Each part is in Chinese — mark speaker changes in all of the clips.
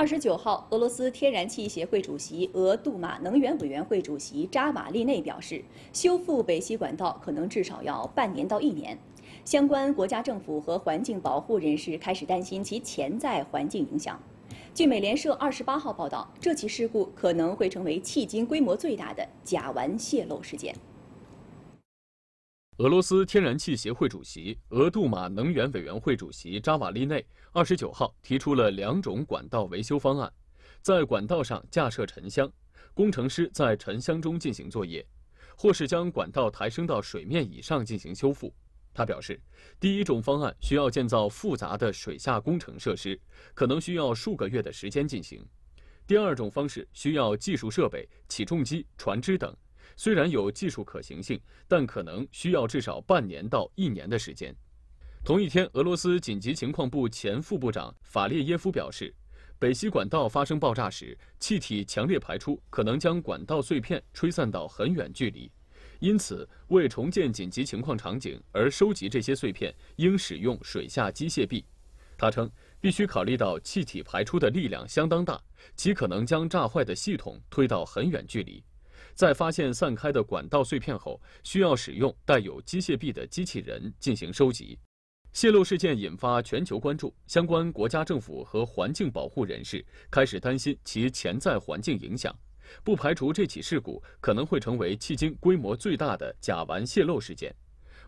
Speaker 1: 二十九号，俄罗斯天然气协会主席、俄杜马能源委员会主席扎马利内表示，修复北溪管道可能至少要半年到一年。相关国家政府和环境保护人士开始担心其潜在环境影响。据美联社二十八号报道，这起事故可能会成为迄今规模最大的甲烷泄漏事件。
Speaker 2: 俄罗斯天然气协会主席、俄杜马能源委员会主席扎瓦利内二十九号提出了两种管道维修方案：在管道上架设沉箱，工程师在沉箱中进行作业；或是将管道抬升到水面以上进行修复。他表示，第一种方案需要建造复杂的水下工程设施，可能需要数个月的时间进行；第二种方式需要技术设备、起重机、船只等。虽然有技术可行性，但可能需要至少半年到一年的时间。同一天，俄罗斯紧急情况部前副部长法列耶夫表示，北溪管道发生爆炸时，气体强烈排出，可能将管道碎片吹散到很远距离。因此，为重建紧急情况场景而收集这些碎片，应使用水下机械臂。他称，必须考虑到气体排出的力量相当大，其可能将炸坏的系统推到很远距离。在发现散开的管道碎片后，需要使用带有机械臂的机器人进行收集。泄漏事件引发全球关注，相关国家政府和环境保护人士开始担心其潜在环境影响。不排除这起事故可能会成为迄今规模最大的甲烷泄漏事件。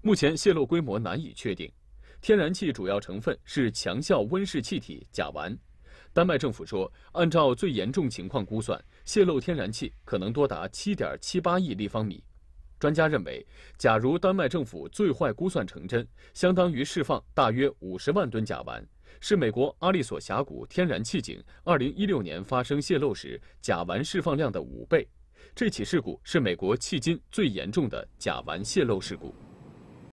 Speaker 2: 目前泄漏规模难以确定。天然气主要成分是强效温室气体甲烷。丹麦政府说，按照最严重情况估算，泄漏天然气可能多达七点七八亿立方米。专家认为，假如丹麦政府最坏估算成真，相当于释放大约五十万吨甲烷，是美国阿利索峡谷天然气井二零一六年发生泄漏时甲烷释放量的五倍。这起事故是美国迄今最严重的甲烷泄漏事故。